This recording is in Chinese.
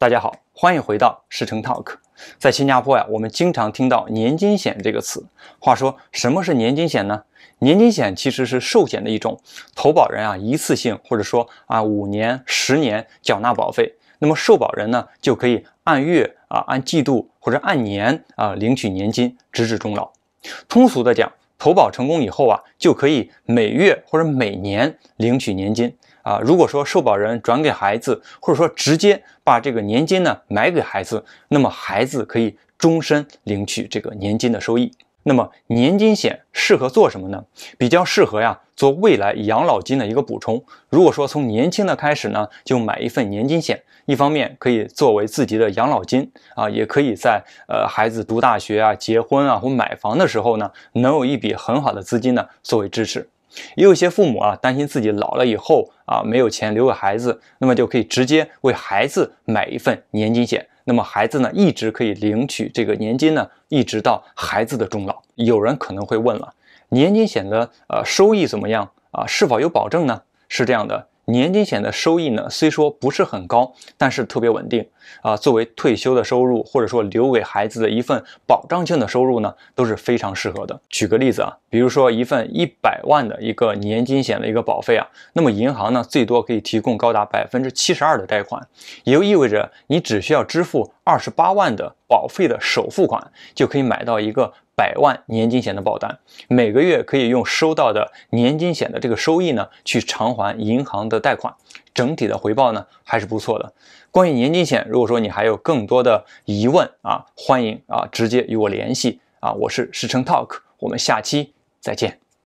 大家好，欢迎回到世城 Talk。在新加坡呀，我们经常听到年金险这个词。话说，什么是年金险呢？年金险其实是寿险的一种，投保人啊一次性或者说啊五年、十年缴纳保费，那么受保人呢就可以按月啊、按季度或者按年啊领取年金，直至终老。通俗的讲。投保成功以后啊，就可以每月或者每年领取年金啊。如果说受保人转给孩子，或者说直接把这个年金呢买给孩子，那么孩子可以终身领取这个年金的收益。那么年金险适合做什么呢？比较适合呀，做未来养老金的一个补充。如果说从年轻的开始呢，就买一份年金险，一方面可以作为自己的养老金啊，也可以在呃孩子读大学啊、结婚啊或买房的时候呢，能有一笔很好的资金呢作为支持。也有些父母啊，担心自己老了以后啊没有钱留给孩子，那么就可以直接为孩子买一份年金险。那么孩子呢，一直可以领取这个年金呢，一直到孩子的终老。有人可能会问了，年金险的呃收益怎么样啊？是否有保证呢？是这样的，年金险的收益呢，虽说不是很高，但是特别稳定。啊，作为退休的收入，或者说留给孩子的一份保障性的收入呢，都是非常适合的。举个例子啊，比如说一份一百万的一个年金险的一个保费啊，那么银行呢最多可以提供高达百分之七十二的贷款，也就意味着你只需要支付二十八万的保费的首付款，就可以买到一个百万年金险的保单，每个月可以用收到的年金险的这个收益呢，去偿还银行的贷款。整体的回报呢还是不错的。关于年金险，如果说你还有更多的疑问啊，欢迎啊直接与我联系啊，我是石成 Talk，我们下期再见。